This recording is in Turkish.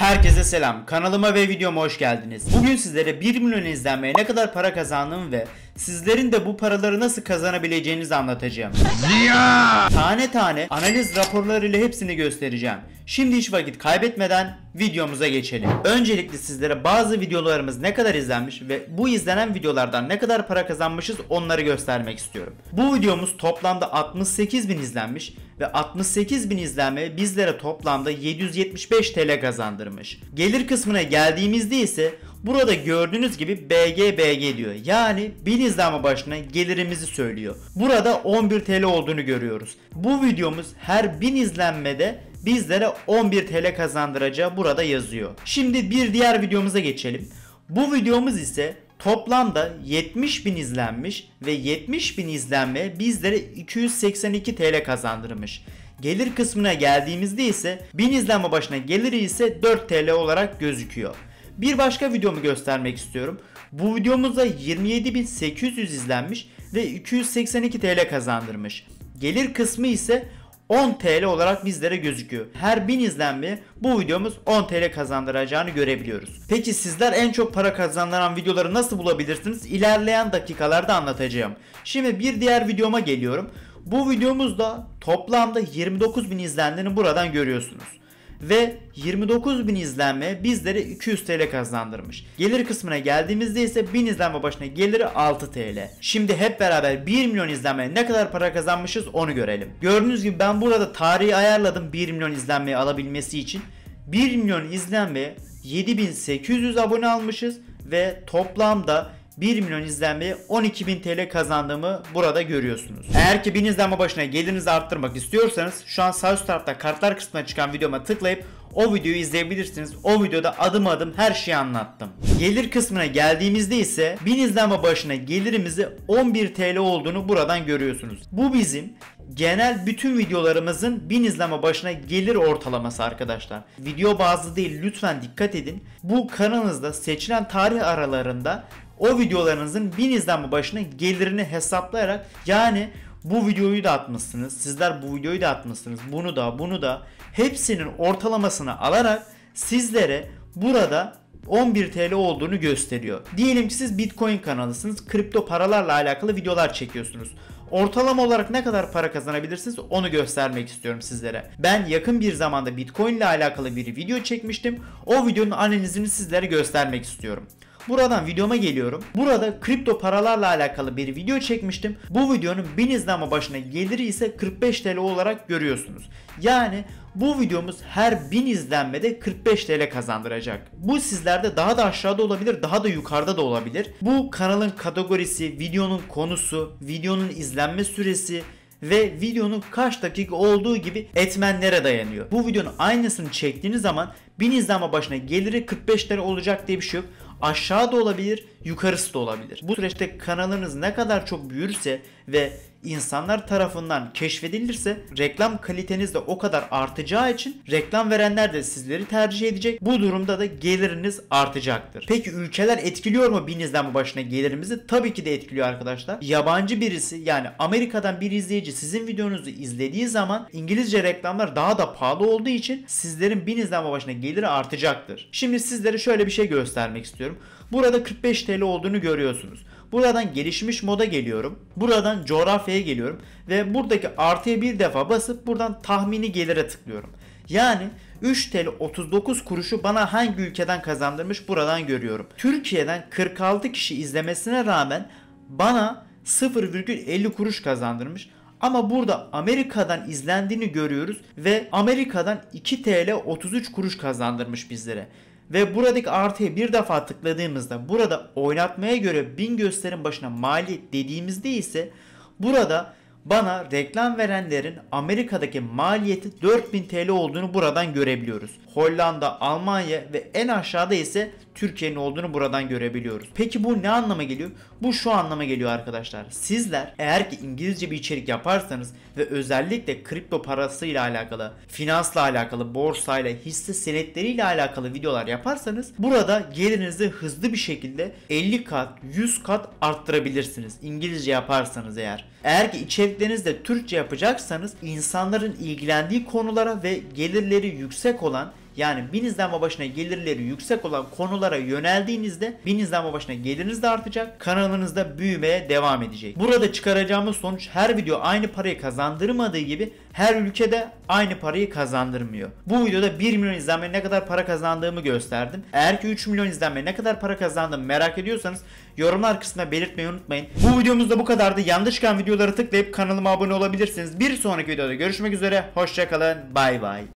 Herkese selam. Kanalıma ve videoma hoş geldiniz. Bugün sizlere 1 milyon izlenmeye ne kadar para kazandım ve sizlerin de bu paraları nasıl kazanabileceğinizi anlatacağım. Ziya! Tane tane analiz raporlarıyla hepsini göstereceğim. Şimdi hiç vakit kaybetmeden videomuza geçelim. Öncelikle sizlere bazı videolarımız ne kadar izlenmiş ve bu izlenen videolardan ne kadar para kazanmışız onları göstermek istiyorum. Bu videomuz toplamda 68 bin izlenmiş ve 68 bin izlenme bizlere toplamda 775 TL kazandırmış. Gelir kısmına geldiğimizde ise Burada gördüğünüz gibi BG BG diyor. Yani bin izlenme başına gelirimizi söylüyor. Burada 11 TL olduğunu görüyoruz. Bu videomuz her bin izlenmede bizlere 11 TL kazandıracağı burada yazıyor. Şimdi bir diğer videomuza geçelim. Bu videomuz ise Toplamda 70 bin izlenmiş ve 70 bin izlenme bizlere 282 TL kazandırmış. Gelir kısmına geldiğimizde ise 1000 izlenme başına geliri ise 4 TL olarak gözüküyor. Bir başka videomu göstermek istiyorum. Bu videomuzda 27.800 izlenmiş ve 282 TL kazandırmış. Gelir kısmı ise 10 TL olarak bizlere gözüküyor. Her 1000 izlenme bu videomuz 10 TL kazandıracağını görebiliyoruz. Peki sizler en çok para kazandıran videoları nasıl bulabilirsiniz? İlerleyen dakikalarda anlatacağım. Şimdi bir diğer videoma geliyorum. Bu videomuzda toplamda 29.000 izlendiğini buradan görüyorsunuz ve 29 bin izlenme bizlere 200 TL kazandırmış. Gelir kısmına geldiğimizde ise 1000 izlenme başına geliri 6 TL. Şimdi hep beraber 1 milyon izlenmeye ne kadar para kazanmışız onu görelim. Gördüğünüz gibi ben burada tarihi ayarladım 1 milyon izlenmeyi alabilmesi için. 1 milyon izlenmeye 7800 abone almışız ve toplamda 1 milyon izlenmeye 12 bin TL kazandığımı burada görüyorsunuz. Eğer ki 1000 izlenme başına gelirinizi arttırmak istiyorsanız şu an sağ üst tarafta kartlar kısmına çıkan videoma tıklayıp o videoyu izleyebilirsiniz. O videoda adım adım her şeyi anlattım. Gelir kısmına geldiğimizde ise 1000 izlenme başına gelirimizi 11 TL olduğunu buradan görüyorsunuz. Bu bizim genel bütün videolarımızın 1000 izlenme başına gelir ortalaması arkadaşlar. Video bazlı değil lütfen dikkat edin. Bu kanalınızda seçilen tarih aralarında o videolarınızın bin izlenme başına gelirini hesaplayarak yani bu videoyu da atmışsınız, sizler bu videoyu da atmışsınız, bunu da bunu da hepsinin ortalamasını alarak sizlere burada 11 TL olduğunu gösteriyor. Diyelim ki siz Bitcoin kanalısınız. Kripto paralarla alakalı videolar çekiyorsunuz. Ortalama olarak ne kadar para kazanabilirsiniz onu göstermek istiyorum sizlere. Ben yakın bir zamanda Bitcoin ile alakalı bir video çekmiştim. O videonun analizini sizlere göstermek istiyorum. Buradan videoma geliyorum. Burada kripto paralarla alakalı bir video çekmiştim. Bu videonun 1000 izlenme başına geliri ise 45 TL olarak görüyorsunuz. Yani bu videomuz her 1000 izlenmede 45 TL kazandıracak. Bu sizlerde daha da aşağıda olabilir, daha da yukarıda da olabilir. Bu kanalın kategorisi, videonun konusu, videonun izlenme süresi, ve videonun kaç dakika olduğu gibi etmenlere dayanıyor. Bu videonun aynısını çektiğiniz zaman 1000 izlenme başına geliri 45 TL olacak diye bir şey yok aşağı da olabilir, yukarısı da olabilir. Bu süreçte kanalınız ne kadar çok büyürse ve insanlar tarafından keşfedilirse reklam kaliteniz de o kadar artacağı için reklam verenler de sizleri tercih edecek. Bu durumda da geliriniz artacaktır. Peki ülkeler etkiliyor mu binizden izlenme başına gelirimizi? Tabii ki de etkiliyor arkadaşlar. Yabancı birisi yani Amerika'dan bir izleyici sizin videonuzu izlediği zaman İngilizce reklamlar daha da pahalı olduğu için sizlerin binizden izlenme başına geliri artacaktır. Şimdi sizlere şöyle bir şey göstermek istiyorum. Burada 45 TL olduğunu görüyorsunuz. Buradan gelişmiş moda geliyorum. Buradan coğrafyaya geliyorum. Ve buradaki artıya bir defa basıp buradan tahmini gelire tıklıyorum. Yani 3 TL 39 kuruşu bana hangi ülkeden kazandırmış buradan görüyorum. Türkiye'den 46 kişi izlemesine rağmen bana 0,50 kuruş kazandırmış. Ama burada Amerika'dan izlendiğini görüyoruz ve Amerika'dan 2 TL 33 kuruş kazandırmış bizlere ve buradaki artıya bir defa tıkladığımızda burada oynatmaya göre 1000 gösterin başına maliyet dediğimizde ise burada bana reklam verenlerin Amerika'daki maliyeti 4000 TL olduğunu buradan görebiliyoruz. Hollanda, Almanya ve en aşağıda ise Türkiye'nin olduğunu buradan görebiliyoruz. Peki bu ne anlama geliyor? Bu şu anlama geliyor arkadaşlar. Sizler eğer ki İngilizce bir içerik yaparsanız ve özellikle kripto parasıyla alakalı, finansla alakalı, borsayla, hisse senetleriyle alakalı videolar yaparsanız burada gelirinizi hızlı bir şekilde 50 kat, 100 kat arttırabilirsiniz. İngilizce yaparsanız eğer. Eğer ki içeriklerinizde Türkçe yapacaksanız insanların ilgilendiği konulara ve gelirleri yüksek olan yani bin izlenme başına gelirleri yüksek olan konulara yöneldiğinizde bin izlenme başına geliriniz de artacak. Kanalınızda büyümeye devam edecek. Burada çıkaracağımız sonuç her video aynı parayı kazandırmadığı gibi her ülkede aynı parayı kazandırmıyor. Bu videoda 1 milyon izlenme ne kadar para kazandığımı gösterdim. Eğer ki 3 milyon izlenme ne kadar para kazandığımı merak ediyorsanız yorumlar kısmına belirtmeyi unutmayın. Bu videomuzda bu kadardı. Yanlış çıkan videoları tıklayıp kanalıma abone olabilirsiniz. Bir sonraki videoda görüşmek üzere. Hoşçakalın. Bay bay.